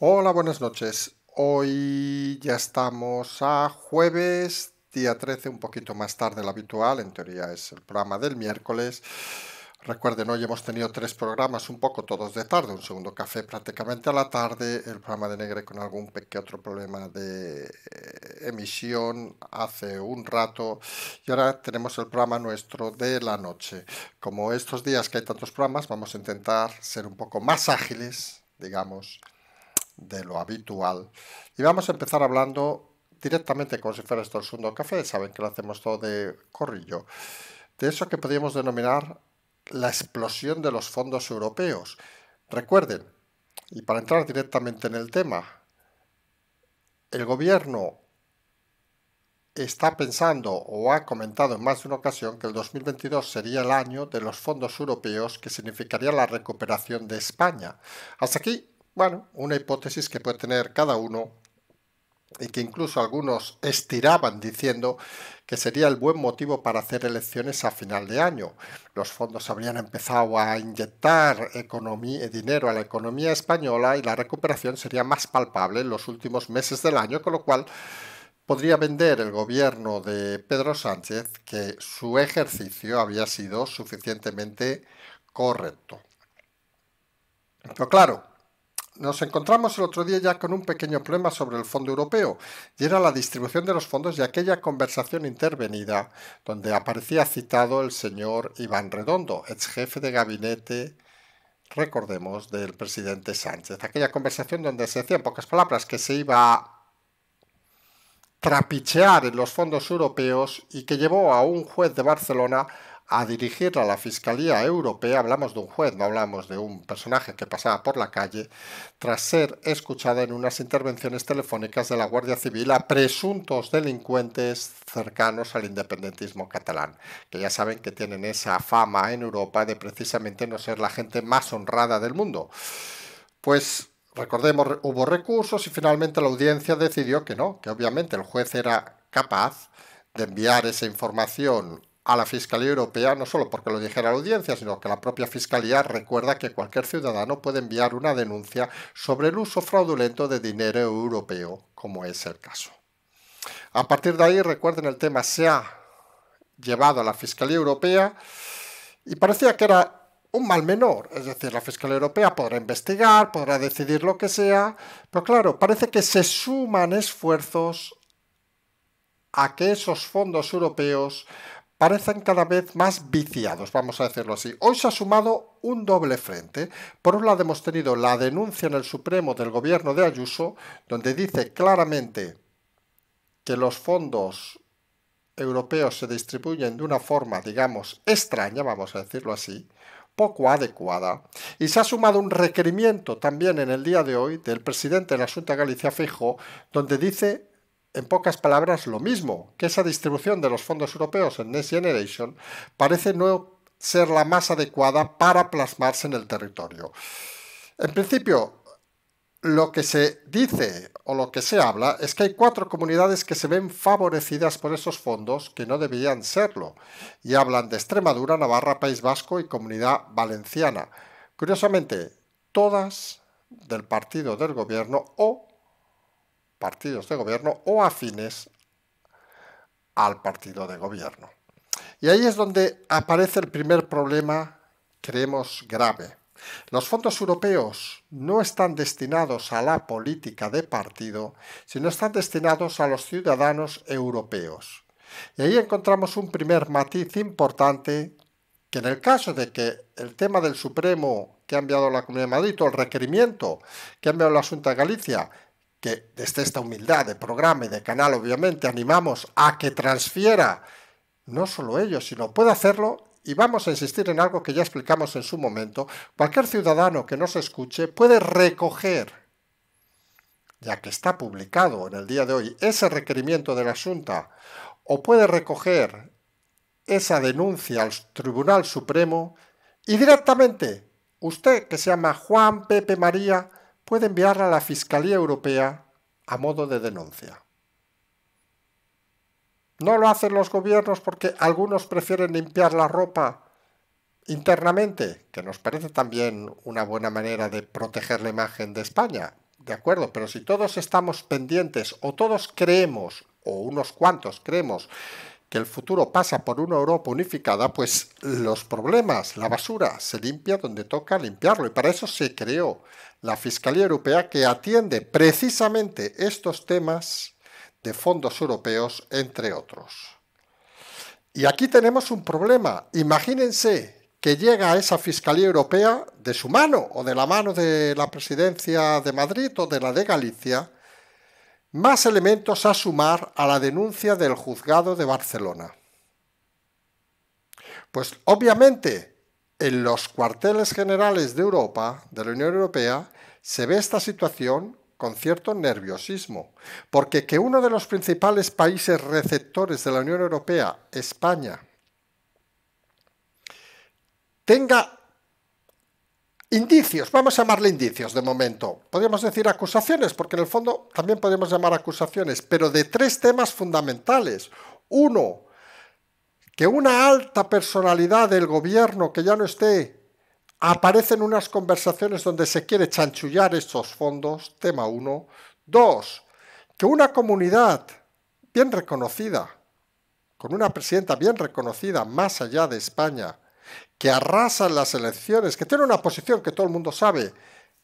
Hola, buenas noches. Hoy ya estamos a jueves, día 13, un poquito más tarde de lo habitual, en teoría es el programa del miércoles. Recuerden, hoy hemos tenido tres programas, un poco todos de tarde, un segundo café prácticamente a la tarde, el programa de Negre con algún pequeño otro problema de eh, emisión hace un rato y ahora tenemos el programa nuestro de la noche. Como estos días que hay tantos programas, vamos a intentar ser un poco más ágiles, digamos, de lo habitual. Y vamos a empezar hablando directamente como si fuera esto el café, saben que lo hacemos todo de corrillo, de eso que podríamos denominar la explosión de los fondos europeos. Recuerden, y para entrar directamente en el tema, el gobierno está pensando o ha comentado en más de una ocasión que el 2022 sería el año de los fondos europeos que significaría la recuperación de España. Hasta aquí bueno, una hipótesis que puede tener cada uno y que incluso algunos estiraban diciendo que sería el buen motivo para hacer elecciones a final de año. Los fondos habrían empezado a inyectar economía, eh, dinero a la economía española y la recuperación sería más palpable en los últimos meses del año, con lo cual podría vender el gobierno de Pedro Sánchez que su ejercicio había sido suficientemente correcto. Pero claro, nos encontramos el otro día ya con un pequeño problema sobre el fondo europeo, y era la distribución de los fondos y aquella conversación intervenida, donde aparecía citado el señor Iván Redondo, ex jefe de gabinete, recordemos, del presidente Sánchez. Aquella conversación donde se hacían en pocas palabras que se iba a trapichear en los fondos europeos y que llevó a un juez de Barcelona a dirigirla a la Fiscalía Europea, hablamos de un juez, no hablamos de un personaje que pasaba por la calle, tras ser escuchada en unas intervenciones telefónicas de la Guardia Civil a presuntos delincuentes cercanos al independentismo catalán, que ya saben que tienen esa fama en Europa de precisamente no ser la gente más honrada del mundo. Pues Recordemos, hubo recursos y finalmente la audiencia decidió que no, que obviamente el juez era capaz de enviar esa información a la Fiscalía Europea, no solo porque lo dijera la audiencia, sino que la propia Fiscalía recuerda que cualquier ciudadano puede enviar una denuncia sobre el uso fraudulento de dinero europeo, como es el caso. A partir de ahí, recuerden, el tema se ha llevado a la Fiscalía Europea y parecía que era un mal menor, es decir, la Fiscalía Europea podrá investigar, podrá decidir lo que sea, pero claro, parece que se suman esfuerzos a que esos fondos europeos parecen cada vez más viciados, vamos a decirlo así. Hoy se ha sumado un doble frente. Por un lado hemos tenido la denuncia en el Supremo del gobierno de Ayuso, donde dice claramente que los fondos europeos se distribuyen de una forma, digamos, extraña, vamos a decirlo así, poco adecuada. Y se ha sumado un requerimiento también en el día de hoy del presidente de la Junta Galicia Fijo, donde dice en pocas palabras lo mismo, que esa distribución de los fondos europeos en Next Generation parece no ser la más adecuada para plasmarse en el territorio. En principio, lo que se dice o lo que se habla es que hay cuatro comunidades que se ven favorecidas por esos fondos que no debían serlo, y hablan de Extremadura, Navarra, País Vasco y Comunidad Valenciana. Curiosamente, todas del partido del gobierno o partidos de gobierno o afines al partido de gobierno. Y ahí es donde aparece el primer problema, creemos, grave. Los fondos europeos no están destinados a la política de partido, sino están destinados a los ciudadanos europeos. Y ahí encontramos un primer matiz importante que en el caso de que el tema del Supremo que ha enviado la Comunidad de Madrid o el requerimiento que ha enviado la Junta de Galicia que desde esta humildad de programa y de canal obviamente animamos a que transfiera no solo ellos, sino puede hacerlo y vamos a insistir en algo que ya explicamos en su momento, cualquier ciudadano que nos escuche puede recoger, ya que está publicado en el día de hoy ese requerimiento de la Junta, o puede recoger esa denuncia al Tribunal Supremo y directamente usted que se llama Juan Pepe María puede enviarla a la Fiscalía Europea a modo de denuncia. No lo hacen los gobiernos porque algunos prefieren limpiar la ropa internamente, que nos parece también una buena manera de proteger la imagen de España, de acuerdo, pero si todos estamos pendientes o todos creemos, o unos cuantos creemos, que el futuro pasa por una Europa unificada, pues los problemas, la basura, se limpia donde toca limpiarlo. Y para eso se creó la Fiscalía Europea que atiende precisamente estos temas de fondos europeos, entre otros. Y aquí tenemos un problema. Imagínense que llega esa Fiscalía Europea de su mano o de la mano de la Presidencia de Madrid o de la de Galicia, más elementos a sumar a la denuncia del juzgado de Barcelona. Pues obviamente en los cuarteles generales de Europa, de la Unión Europea, se ve esta situación con cierto nerviosismo, porque que uno de los principales países receptores de la Unión Europea, España, tenga Indicios, vamos a llamarle indicios de momento. Podríamos decir acusaciones, porque en el fondo también podemos llamar acusaciones, pero de tres temas fundamentales. Uno, que una alta personalidad del gobierno que ya no esté aparece en unas conversaciones donde se quiere chanchullar estos fondos, tema uno. Dos, que una comunidad bien reconocida, con una presidenta bien reconocida más allá de España, que arrasa las elecciones, que tiene una posición que todo el mundo sabe,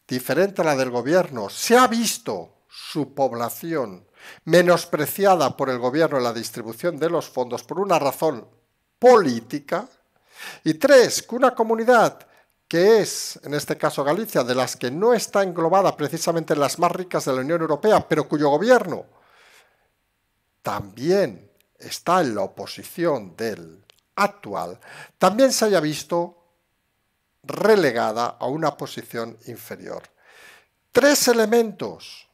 diferente a la del gobierno. Se ha visto su población menospreciada por el gobierno en la distribución de los fondos por una razón política. Y tres, que una comunidad que es, en este caso Galicia, de las que no está englobada precisamente en las más ricas de la Unión Europea, pero cuyo gobierno también está en la oposición del actual también se haya visto relegada a una posición inferior. Tres elementos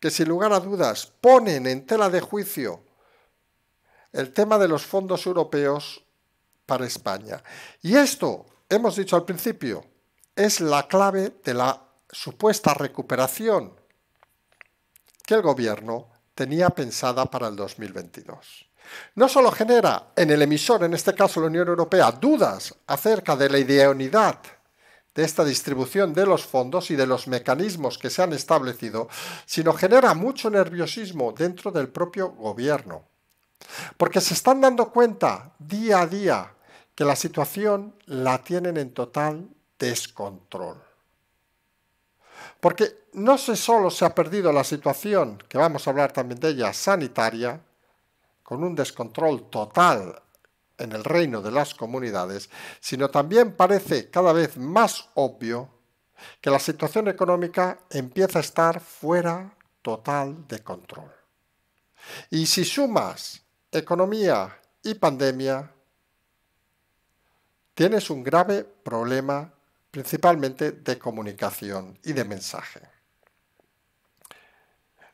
que sin lugar a dudas ponen en tela de juicio el tema de los fondos europeos para España. Y esto, hemos dicho al principio, es la clave de la supuesta recuperación que el gobierno tenía pensada para el 2022. No solo genera en el emisor, en este caso la Unión Europea, dudas acerca de la idoneidad de esta distribución de los fondos y de los mecanismos que se han establecido, sino genera mucho nerviosismo dentro del propio gobierno. Porque se están dando cuenta día a día que la situación la tienen en total descontrol. Porque no solo se ha perdido la situación, que vamos a hablar también de ella, sanitaria, con un descontrol total en el reino de las comunidades, sino también parece cada vez más obvio que la situación económica empieza a estar fuera total de control. Y si sumas economía y pandemia, tienes un grave problema principalmente de comunicación y de mensaje.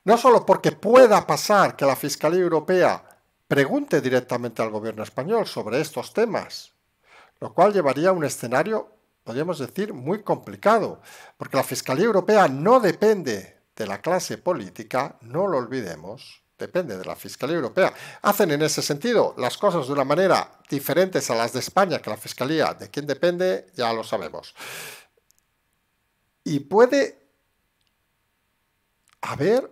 No solo porque pueda pasar que la Fiscalía Europea pregunte directamente al gobierno español sobre estos temas, lo cual llevaría a un escenario, podríamos decir, muy complicado, porque la Fiscalía Europea no depende de la clase política, no lo olvidemos, depende de la Fiscalía Europea. Hacen en ese sentido las cosas de una manera diferente a las de España, que la Fiscalía de quién depende, ya lo sabemos. Y puede haber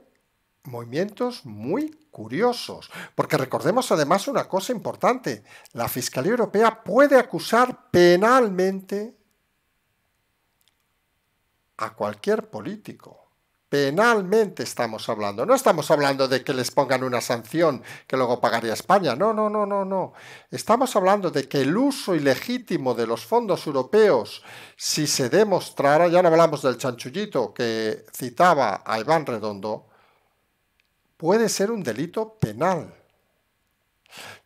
movimientos muy curiosos, porque recordemos además una cosa importante, la Fiscalía Europea puede acusar penalmente a cualquier político. Penalmente estamos hablando. No estamos hablando de que les pongan una sanción que luego pagaría España. No, no, no, no, no. Estamos hablando de que el uso ilegítimo de los fondos europeos, si se demostrara, ya no hablamos del chanchullito que citaba a Iván Redondo, puede ser un delito penal.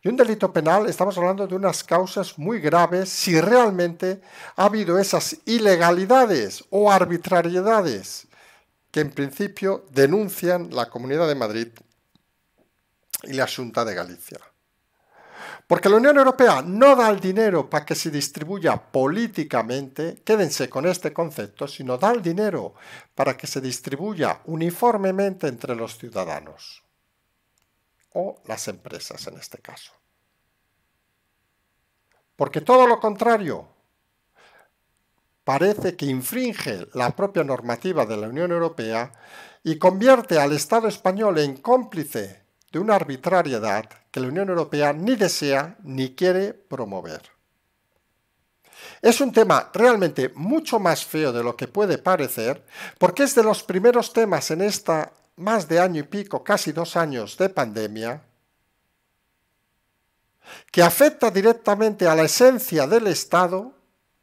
Y un delito penal, estamos hablando de unas causas muy graves si realmente ha habido esas ilegalidades o arbitrariedades que en principio denuncian la Comunidad de Madrid y la Junta de Galicia. Porque la Unión Europea no da el dinero para que se distribuya políticamente, quédense con este concepto, sino da el dinero para que se distribuya uniformemente entre los ciudadanos o las empresas en este caso. Porque todo lo contrario parece que infringe la propia normativa de la Unión Europea y convierte al Estado español en cómplice de una arbitrariedad que la Unión Europea ni desea ni quiere promover. Es un tema realmente mucho más feo de lo que puede parecer, porque es de los primeros temas en esta más de año y pico, casi dos años de pandemia, que afecta directamente a la esencia del Estado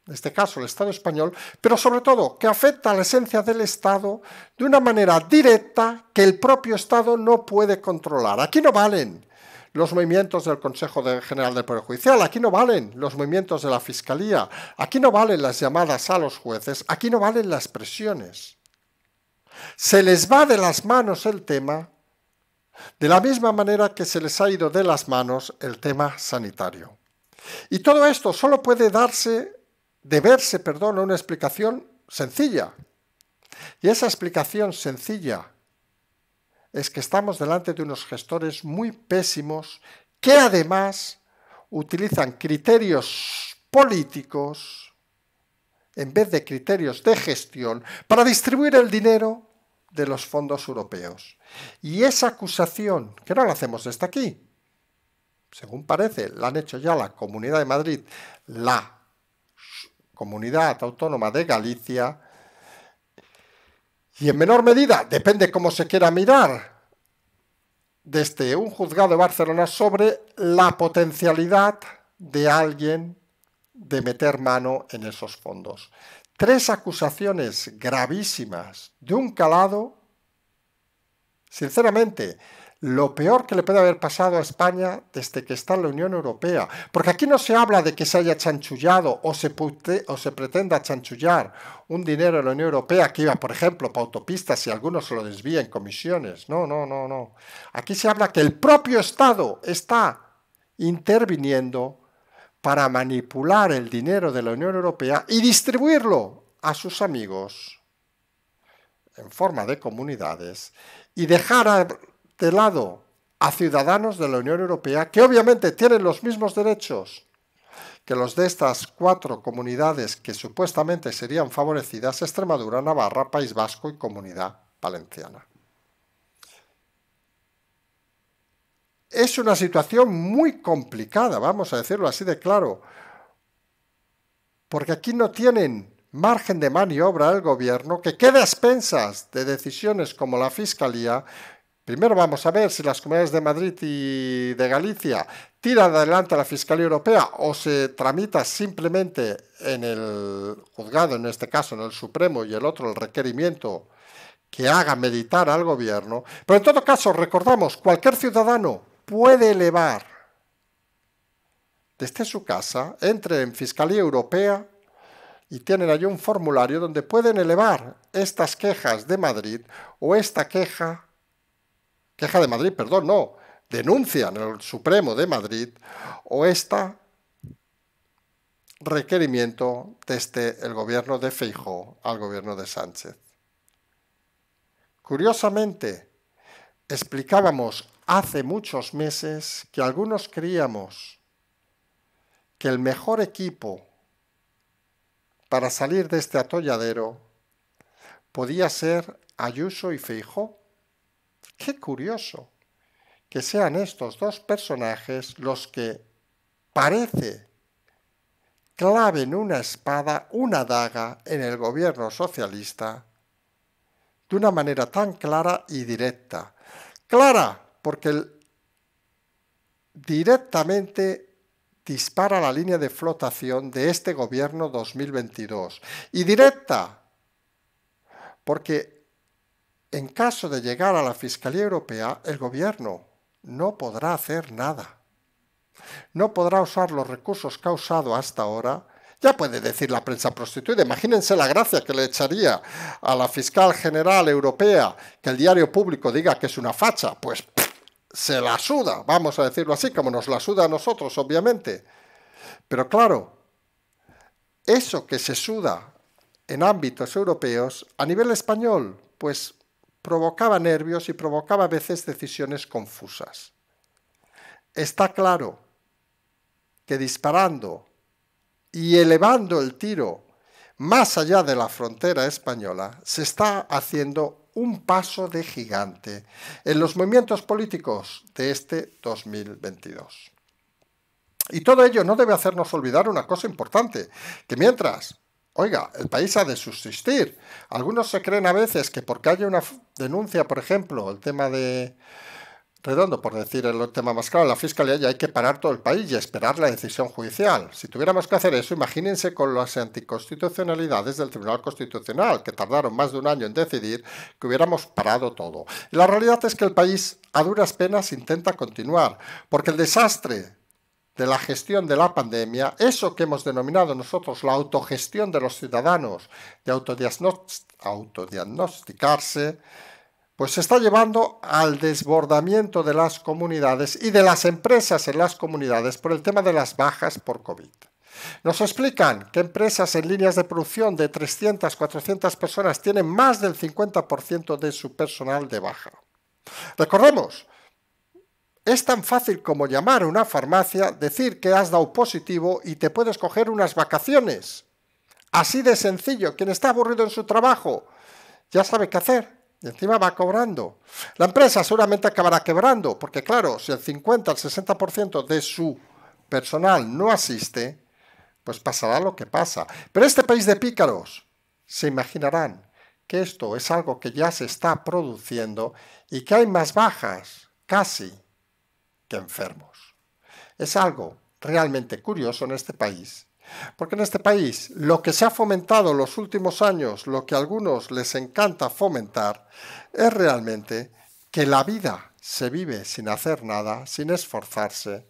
en este caso el Estado español, pero sobre todo que afecta a la esencia del Estado de una manera directa que el propio Estado no puede controlar. Aquí no valen los movimientos del Consejo General del Poder Judicial, aquí no valen los movimientos de la Fiscalía, aquí no valen las llamadas a los jueces, aquí no valen las presiones. Se les va de las manos el tema de la misma manera que se les ha ido de las manos el tema sanitario. Y todo esto solo puede darse verse, perdón, una explicación sencilla. Y esa explicación sencilla es que estamos delante de unos gestores muy pésimos que además utilizan criterios políticos en vez de criterios de gestión para distribuir el dinero de los fondos europeos. Y esa acusación, que no la hacemos desde aquí, según parece, la han hecho ya la Comunidad de Madrid, la comunidad autónoma de Galicia y en menor medida, depende cómo se quiera mirar, desde un juzgado de Barcelona sobre la potencialidad de alguien de meter mano en esos fondos. Tres acusaciones gravísimas de un calado, sinceramente, lo peor que le puede haber pasado a España desde que está en la Unión Europea. Porque aquí no se habla de que se haya chanchullado o se, o se pretenda chanchullar un dinero de la Unión Europea que iba, por ejemplo, para autopistas y algunos lo desvían en comisiones. No, no, no, no. Aquí se habla que el propio Estado está interviniendo para manipular el dinero de la Unión Europea y distribuirlo a sus amigos en forma de comunidades y dejar a de lado a ciudadanos de la Unión Europea que obviamente tienen los mismos derechos que los de estas cuatro comunidades que supuestamente serían favorecidas, Extremadura, Navarra, País Vasco y Comunidad Valenciana. Es una situación muy complicada, vamos a decirlo así de claro, porque aquí no tienen margen de maniobra el gobierno que queda a expensas de decisiones como la Fiscalía, Primero vamos a ver si las comunidades de Madrid y de Galicia tiran adelante a la Fiscalía Europea o se tramita simplemente en el juzgado, en este caso en el Supremo y el otro el requerimiento que haga meditar al gobierno. Pero en todo caso, recordamos, cualquier ciudadano puede elevar desde su casa, entre en Fiscalía Europea y tienen allí un formulario donde pueden elevar estas quejas de Madrid o esta queja queja de Madrid, perdón, no, denuncia en el Supremo de Madrid o esta requerimiento desde el gobierno de Feijó al gobierno de Sánchez. Curiosamente, explicábamos hace muchos meses que algunos creíamos que el mejor equipo para salir de este atolladero podía ser Ayuso y Feijóo. Qué curioso que sean estos dos personajes los que parece claven una espada, una daga en el gobierno socialista de una manera tan clara y directa. Clara, porque directamente dispara la línea de flotación de este gobierno 2022. Y directa, porque en caso de llegar a la Fiscalía Europea, el Gobierno no podrá hacer nada. No podrá usar los recursos causados hasta ahora. Ya puede decir la prensa prostituida. Imagínense la gracia que le echaría a la fiscal general europea que el diario público diga que es una facha. Pues se la suda, vamos a decirlo así, como nos la suda a nosotros, obviamente. Pero claro, eso que se suda en ámbitos europeos, a nivel español, pues provocaba nervios y provocaba a veces decisiones confusas. Está claro que disparando y elevando el tiro más allá de la frontera española, se está haciendo un paso de gigante en los movimientos políticos de este 2022. Y todo ello no debe hacernos olvidar una cosa importante, que mientras Oiga, el país ha de subsistir. Algunos se creen a veces que porque haya una denuncia, por ejemplo, el tema de Redondo, por decir el tema más claro, la fiscalía ya hay que parar todo el país y esperar la decisión judicial. Si tuviéramos que hacer eso, imagínense con las anticonstitucionalidades del Tribunal Constitucional, que tardaron más de un año en decidir que hubiéramos parado todo. la realidad es que el país a duras penas intenta continuar, porque el desastre de la gestión de la pandemia, eso que hemos denominado nosotros la autogestión de los ciudadanos, de autodiagnosticarse, pues se está llevando al desbordamiento de las comunidades y de las empresas en las comunidades por el tema de las bajas por COVID. Nos explican que empresas en líneas de producción de 300, 400 personas tienen más del 50% de su personal de baja. Recordemos es tan fácil como llamar a una farmacia, decir que has dado positivo y te puedes coger unas vacaciones. Así de sencillo, quien está aburrido en su trabajo ya sabe qué hacer y encima va cobrando. La empresa seguramente acabará quebrando, porque claro, si el 50 al 60% de su personal no asiste, pues pasará lo que pasa. Pero este país de pícaros, se imaginarán que esto es algo que ya se está produciendo y que hay más bajas, casi, que enfermos. Es algo realmente curioso en este país, porque en este país lo que se ha fomentado en los últimos años, lo que a algunos les encanta fomentar, es realmente que la vida se vive sin hacer nada, sin esforzarse,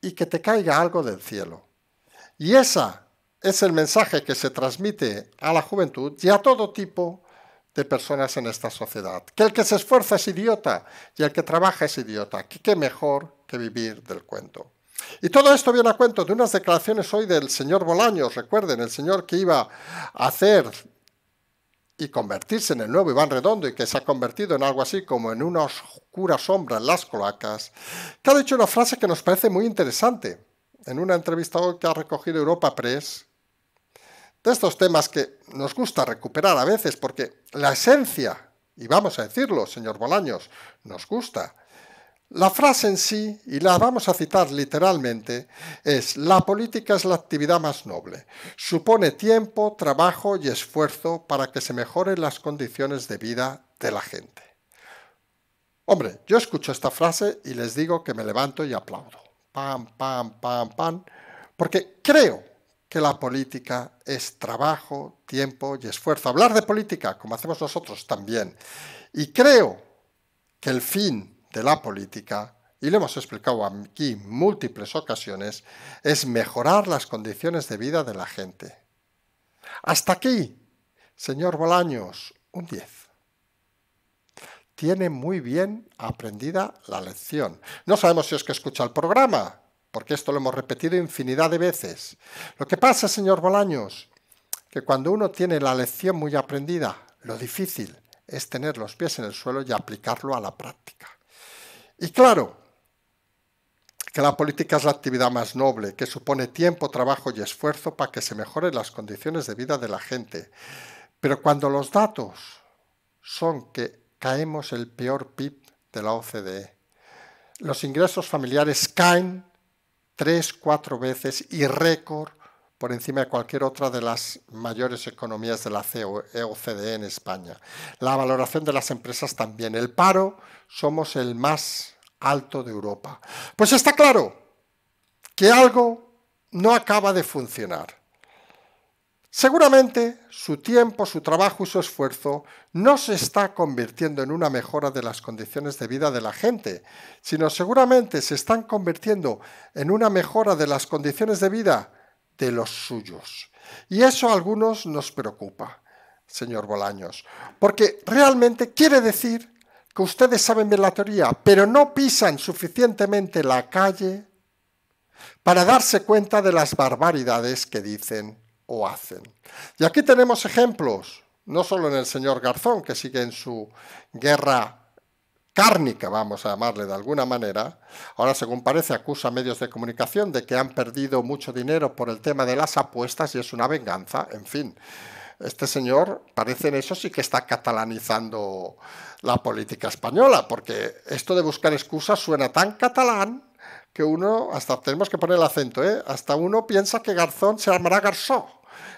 y que te caiga algo del cielo. Y esa es el mensaje que se transmite a la juventud y a todo tipo de personas en esta sociedad. Que el que se esfuerza es idiota y el que trabaja es idiota. qué mejor que vivir del cuento. Y todo esto viene a cuento de unas declaraciones hoy del señor Bolaños, recuerden, el señor que iba a hacer y convertirse en el nuevo Iván Redondo y que se ha convertido en algo así como en una oscura sombra en las colacas, que ha dicho una frase que nos parece muy interesante en una entrevista hoy que ha recogido Europa Press de estos temas que nos gusta recuperar a veces porque la esencia, y vamos a decirlo, señor Bolaños, nos gusta. La frase en sí, y la vamos a citar literalmente, es la política es la actividad más noble. Supone tiempo, trabajo y esfuerzo para que se mejoren las condiciones de vida de la gente. Hombre, yo escucho esta frase y les digo que me levanto y aplaudo. Pam, pam, pam, pam. Porque creo que la política es trabajo, tiempo y esfuerzo. Hablar de política, como hacemos nosotros también. Y creo que el fin de la política, y lo hemos explicado aquí en múltiples ocasiones, es mejorar las condiciones de vida de la gente. Hasta aquí, señor Bolaños, un 10. Tiene muy bien aprendida la lección. No sabemos si es que escucha el programa, porque esto lo hemos repetido infinidad de veces. Lo que pasa, señor Bolaños, que cuando uno tiene la lección muy aprendida, lo difícil es tener los pies en el suelo y aplicarlo a la práctica. Y claro, que la política es la actividad más noble, que supone tiempo, trabajo y esfuerzo para que se mejoren las condiciones de vida de la gente. Pero cuando los datos son que caemos el peor PIB de la OCDE, los ingresos familiares caen tres, cuatro veces y récord por encima de cualquier otra de las mayores economías de la OCDE e en España. La valoración de las empresas también. El paro, somos el más alto de Europa. Pues está claro que algo no acaba de funcionar. Seguramente su tiempo, su trabajo y su esfuerzo no se está convirtiendo en una mejora de las condiciones de vida de la gente, sino seguramente se están convirtiendo en una mejora de las condiciones de vida de los suyos. Y eso a algunos nos preocupa, señor Bolaños, porque realmente quiere decir que ustedes saben bien la teoría, pero no pisan suficientemente la calle para darse cuenta de las barbaridades que dicen o hacen. Y aquí tenemos ejemplos, no solo en el señor Garzón, que sigue en su guerra cárnica, vamos a llamarle de alguna manera, ahora según parece acusa a medios de comunicación de que han perdido mucho dinero por el tema de las apuestas y es una venganza, en fin. Este señor parece en eso sí que está catalanizando la política española, porque esto de buscar excusas suena tan catalán que uno, hasta tenemos que poner el acento, ¿eh? hasta uno piensa que Garzón se armará Garzón.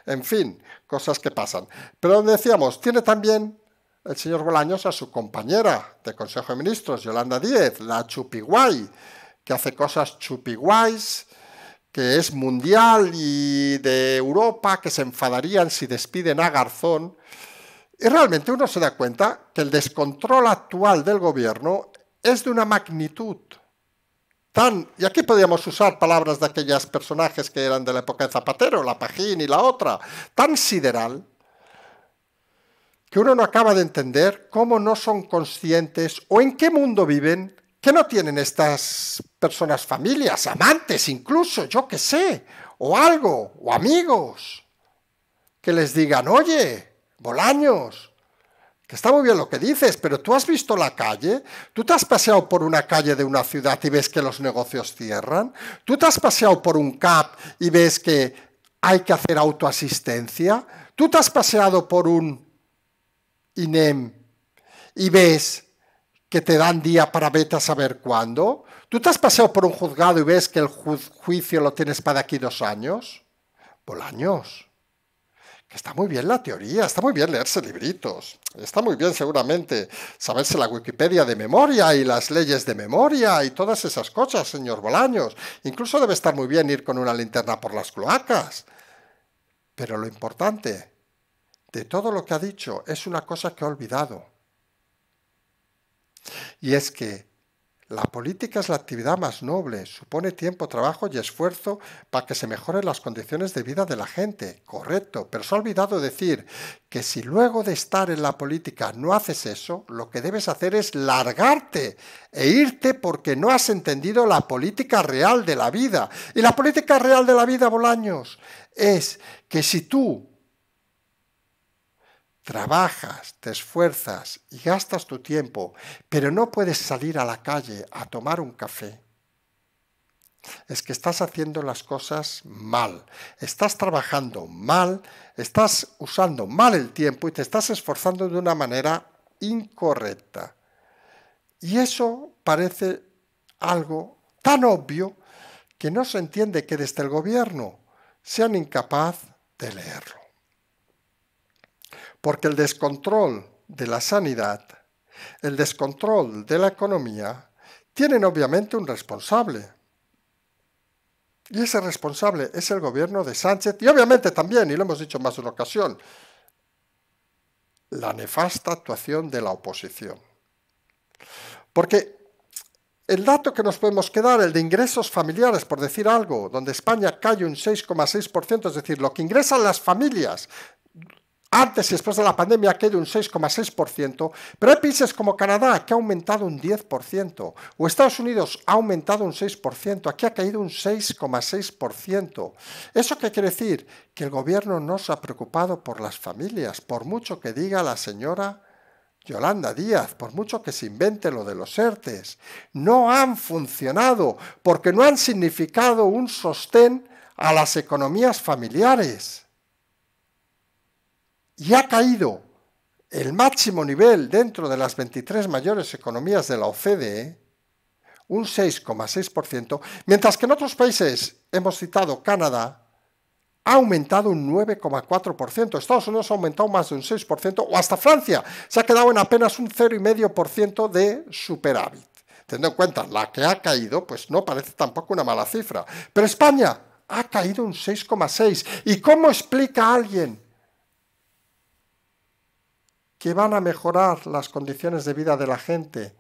En fin, cosas que pasan. Pero decíamos, tiene también el señor Bolaños a su compañera de Consejo de Ministros, Yolanda Díez, la Chupiguay, que hace cosas chupiguays, que es mundial y de Europa, que se enfadarían si despiden a Garzón. Y realmente uno se da cuenta que el descontrol actual del gobierno es de una magnitud Tan, y aquí podríamos usar palabras de aquellos personajes que eran de la época de Zapatero, la Pajín y la otra, tan sideral que uno no acaba de entender cómo no son conscientes o en qué mundo viven que no tienen estas personas familias, amantes incluso, yo qué sé, o algo, o amigos, que les digan, oye, Bolaños, que está muy bien lo que dices, pero tú has visto la calle, tú te has paseado por una calle de una ciudad y ves que los negocios cierran, tú te has paseado por un CAP y ves que hay que hacer autoasistencia, tú te has paseado por un INEM y ves que te dan día para ver a saber cuándo, tú te has paseado por un juzgado y ves que el juicio lo tienes para aquí dos años, por años está muy bien la teoría, está muy bien leerse libritos, está muy bien seguramente saberse la Wikipedia de memoria y las leyes de memoria y todas esas cosas, señor Bolaños. Incluso debe estar muy bien ir con una linterna por las cloacas. Pero lo importante de todo lo que ha dicho es una cosa que ha olvidado. Y es que la política es la actividad más noble, supone tiempo, trabajo y esfuerzo para que se mejoren las condiciones de vida de la gente, correcto, pero se ha olvidado decir que si luego de estar en la política no haces eso, lo que debes hacer es largarte e irte porque no has entendido la política real de la vida. Y la política real de la vida, Bolaños, es que si tú Trabajas, te esfuerzas y gastas tu tiempo, pero no puedes salir a la calle a tomar un café. Es que estás haciendo las cosas mal, estás trabajando mal, estás usando mal el tiempo y te estás esforzando de una manera incorrecta. Y eso parece algo tan obvio que no se entiende que desde el gobierno sean incapaz de leerlo porque el descontrol de la sanidad, el descontrol de la economía, tienen obviamente un responsable. Y ese responsable es el gobierno de Sánchez y obviamente también, y lo hemos dicho más de una ocasión, la nefasta actuación de la oposición. Porque el dato que nos podemos quedar, el de ingresos familiares, por decir algo, donde España cae un 6,6%, es decir, lo que ingresan las familias antes y después de la pandemia, ha caído un 6,6%, pero hay países como Canadá, que ha aumentado un 10%, o Estados Unidos ha aumentado un 6%, aquí ha caído un 6,6%. ¿Eso qué quiere decir? Que el gobierno no se ha preocupado por las familias, por mucho que diga la señora Yolanda Díaz, por mucho que se invente lo de los ERTES, no han funcionado porque no han significado un sostén a las economías familiares y ha caído el máximo nivel dentro de las 23 mayores economías de la OCDE, un 6,6%, mientras que en otros países, hemos citado Canadá, ha aumentado un 9,4%, Estados Unidos ha aumentado más de un 6%, o hasta Francia se ha quedado en apenas un 0,5% de superávit. Teniendo en cuenta la que ha caído, pues no parece tampoco una mala cifra. Pero España ha caído un 6,6%. ¿Y cómo explica alguien que van a mejorar las condiciones de vida de la gente.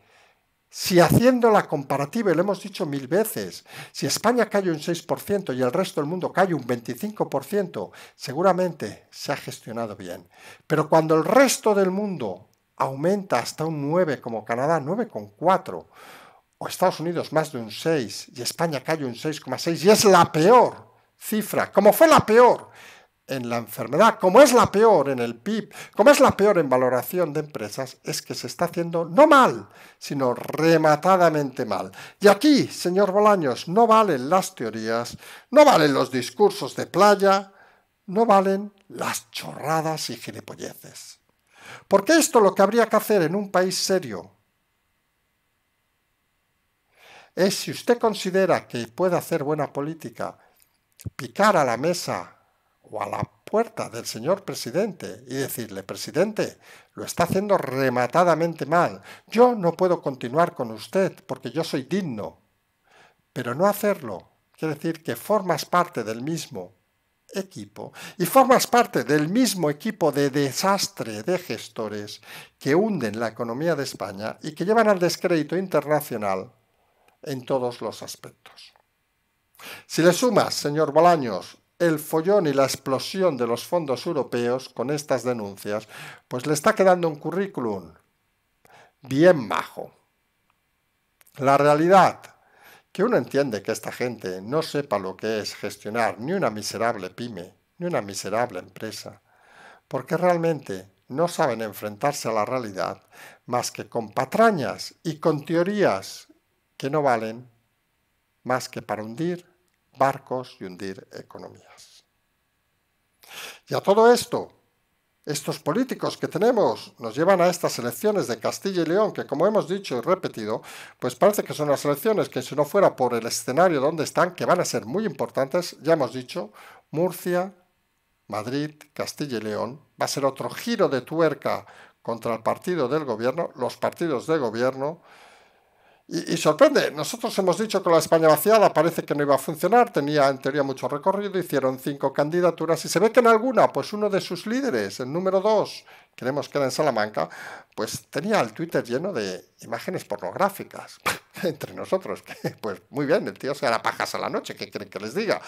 Si haciendo la comparativa, y lo hemos dicho mil veces, si España cae un 6% y el resto del mundo cayó un 25%, seguramente se ha gestionado bien. Pero cuando el resto del mundo aumenta hasta un 9 como Canadá, 9,4, o Estados Unidos más de un 6 y España cae un 6,6 y es la peor cifra, como fue la peor en la enfermedad, como es la peor en el PIB, como es la peor en valoración de empresas, es que se está haciendo no mal, sino rematadamente mal. Y aquí, señor Bolaños, no valen las teorías, no valen los discursos de playa, no valen las chorradas y gilipolleces. Porque esto lo que habría que hacer en un país serio es, si usted considera que puede hacer buena política, picar a la mesa o a la puerta del señor presidente y decirle, presidente, lo está haciendo rematadamente mal, yo no puedo continuar con usted porque yo soy digno, pero no hacerlo quiere decir que formas parte del mismo equipo y formas parte del mismo equipo de desastre de gestores que hunden la economía de España y que llevan al descrédito internacional en todos los aspectos. Si le sumas, señor Bolaños, el follón y la explosión de los fondos europeos con estas denuncias, pues le está quedando un currículum bien bajo. La realidad, que uno entiende que esta gente no sepa lo que es gestionar ni una miserable pyme, ni una miserable empresa, porque realmente no saben enfrentarse a la realidad más que con patrañas y con teorías que no valen más que para hundir barcos y hundir economías. Y a todo esto, estos políticos que tenemos nos llevan a estas elecciones de Castilla y León, que como hemos dicho y repetido, pues parece que son las elecciones que si no fuera por el escenario donde están, que van a ser muy importantes, ya hemos dicho, Murcia, Madrid, Castilla y León, va a ser otro giro de tuerca contra el partido del gobierno, los partidos de gobierno, y, sorprende, nosotros hemos dicho que la España vaciada parece que no iba a funcionar, tenía en teoría mucho recorrido, hicieron cinco candidaturas y se ve que en alguna, pues uno de sus líderes, el número dos, creemos que era en Salamanca, pues tenía el Twitter lleno de imágenes pornográficas entre nosotros. Que, pues muy bien, el tío se hará pajas a la noche, ¿qué quieren que les diga?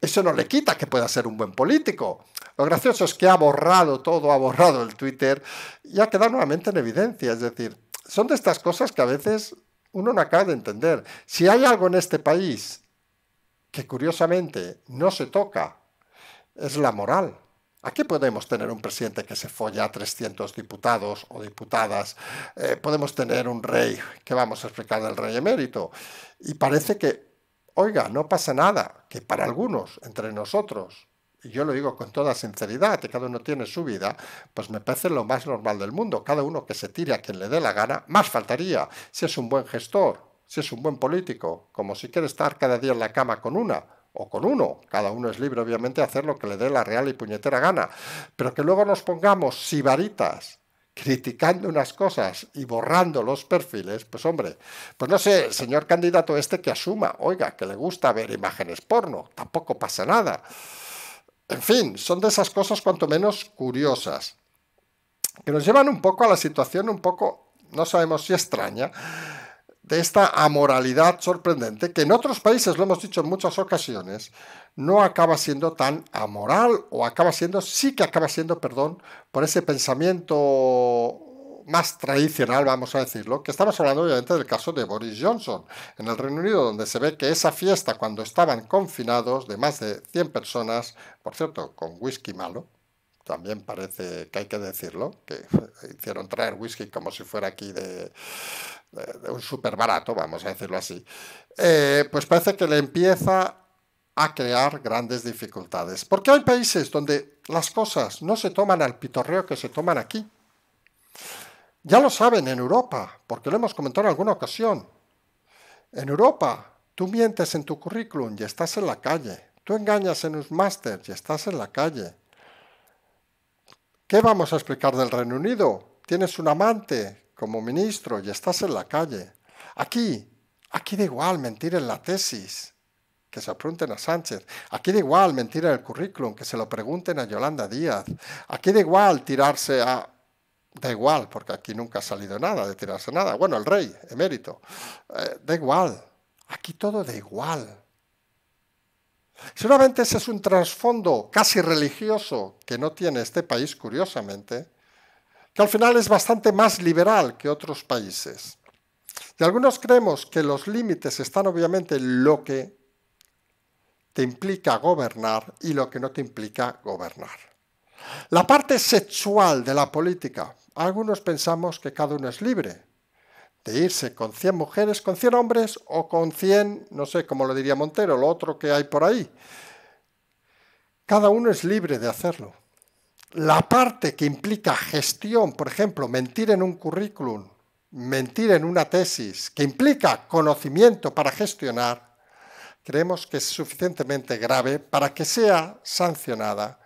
Eso no le quita que pueda ser un buen político. Lo gracioso es que ha borrado todo, ha borrado el Twitter y ha quedado nuevamente en evidencia. Es decir, son de estas cosas que a veces uno no acaba de entender. Si hay algo en este país que curiosamente no se toca, es la moral. Aquí podemos tener un presidente que se folla a 300 diputados o diputadas, eh, podemos tener un rey que vamos a explicar el rey emérito, y parece que, oiga, no pasa nada, que para algunos, entre nosotros, yo lo digo con toda sinceridad, que cada uno tiene su vida, pues me parece lo más normal del mundo. Cada uno que se tire a quien le dé la gana, más faltaría si es un buen gestor, si es un buen político, como si quiere estar cada día en la cama con una o con uno. Cada uno es libre, obviamente, de hacer lo que le dé la real y puñetera gana. Pero que luego nos pongamos sibaritas criticando unas cosas y borrando los perfiles, pues hombre, pues no sé, señor candidato este que asuma, oiga, que le gusta ver imágenes porno, tampoco pasa nada. En fin, son de esas cosas cuanto menos curiosas, que nos llevan un poco a la situación un poco, no sabemos si extraña, de esta amoralidad sorprendente, que en otros países, lo hemos dicho en muchas ocasiones, no acaba siendo tan amoral o acaba siendo, sí que acaba siendo, perdón, por ese pensamiento más tradicional, vamos a decirlo, que estamos hablando obviamente del caso de Boris Johnson, en el Reino Unido, donde se ve que esa fiesta cuando estaban confinados de más de 100 personas, por cierto, con whisky malo, también parece que hay que decirlo, que hicieron traer whisky como si fuera aquí de, un super barato, vamos a decirlo así, eh, pues parece que le empieza a crear grandes dificultades. Porque hay países donde las cosas no se toman al pitorreo que se toman aquí. Ya lo saben en Europa, porque lo hemos comentado en alguna ocasión. En Europa, tú mientes en tu currículum y estás en la calle. Tú engañas en un máster y estás en la calle. ¿Qué vamos a explicar del Reino Unido? Tienes un amante como ministro y estás en la calle. Aquí, aquí da igual mentir en la tesis, que se pregunten a Sánchez. Aquí da igual mentir en el currículum, que se lo pregunten a Yolanda Díaz. Aquí da igual tirarse a da igual, porque aquí nunca ha salido nada, de tirarse nada. Bueno, el rey, emérito, eh, da igual, aquí todo da igual. Seguramente ese es un trasfondo casi religioso que no tiene este país, curiosamente, que al final es bastante más liberal que otros países. Y algunos creemos que los límites están obviamente en lo que te implica gobernar y lo que no te implica gobernar. La parte sexual de la política, algunos pensamos que cada uno es libre de irse con 100 mujeres, con 100 hombres o con 100, no sé cómo lo diría Montero, lo otro que hay por ahí. Cada uno es libre de hacerlo. La parte que implica gestión, por ejemplo, mentir en un currículum, mentir en una tesis, que implica conocimiento para gestionar, creemos que es suficientemente grave para que sea sancionada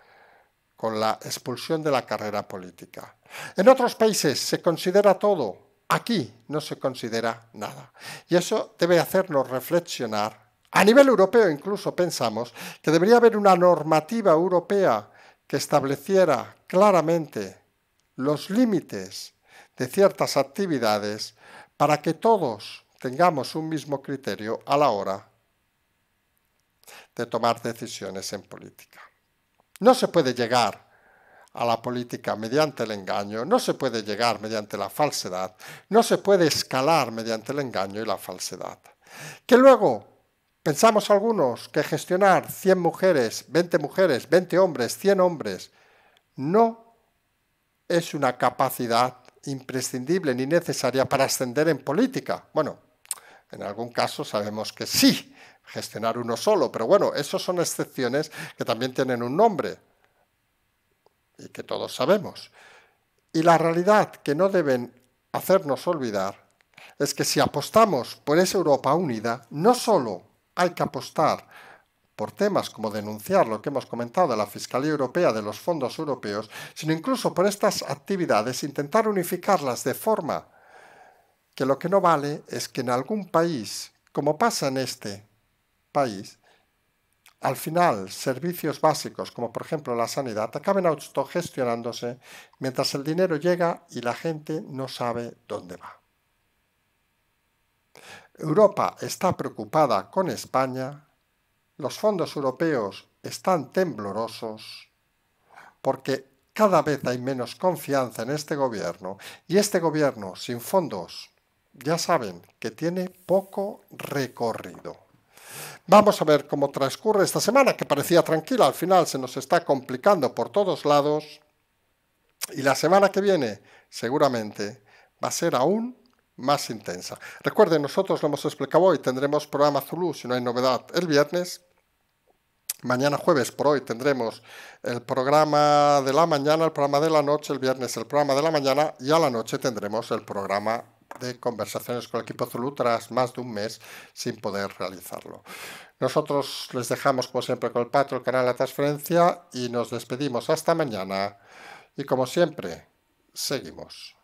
con la expulsión de la carrera política. En otros países se considera todo, aquí no se considera nada. Y eso debe hacernos reflexionar. A nivel europeo incluso pensamos que debería haber una normativa europea que estableciera claramente los límites de ciertas actividades para que todos tengamos un mismo criterio a la hora de tomar decisiones en política. No se puede llegar a la política mediante el engaño, no se puede llegar mediante la falsedad, no se puede escalar mediante el engaño y la falsedad. Que luego pensamos algunos que gestionar 100 mujeres, 20 mujeres, 20 hombres, 100 hombres, no es una capacidad imprescindible ni necesaria para ascender en política. Bueno, en algún caso sabemos que sí, gestionar uno solo, pero bueno, esos son excepciones que también tienen un nombre y que todos sabemos. Y la realidad que no deben hacernos olvidar es que si apostamos por esa Europa unida, no solo hay que apostar por temas como denunciar lo que hemos comentado de la Fiscalía Europea de los fondos europeos, sino incluso por estas actividades, intentar unificarlas de forma que lo que no vale es que en algún país, como pasa en este país, al final servicios básicos como por ejemplo la sanidad acaben autogestionándose mientras el dinero llega y la gente no sabe dónde va. Europa está preocupada con España, los fondos europeos están temblorosos, porque cada vez hay menos confianza en este gobierno y este gobierno sin fondos ya saben que tiene poco recorrido. Vamos a ver cómo transcurre esta semana, que parecía tranquila, al final se nos está complicando por todos lados. Y la semana que viene, seguramente, va a ser aún más intensa. Recuerden, nosotros lo hemos explicado hoy, tendremos programa Zulu, si no hay novedad, el viernes. Mañana jueves por hoy tendremos el programa de la mañana, el programa de la noche, el viernes el programa de la mañana y a la noche tendremos el programa de conversaciones con el equipo Zulu tras más de un mes sin poder realizarlo. Nosotros les dejamos, como siempre, con el patro, el canal La Transferencia y nos despedimos hasta mañana. Y como siempre, seguimos.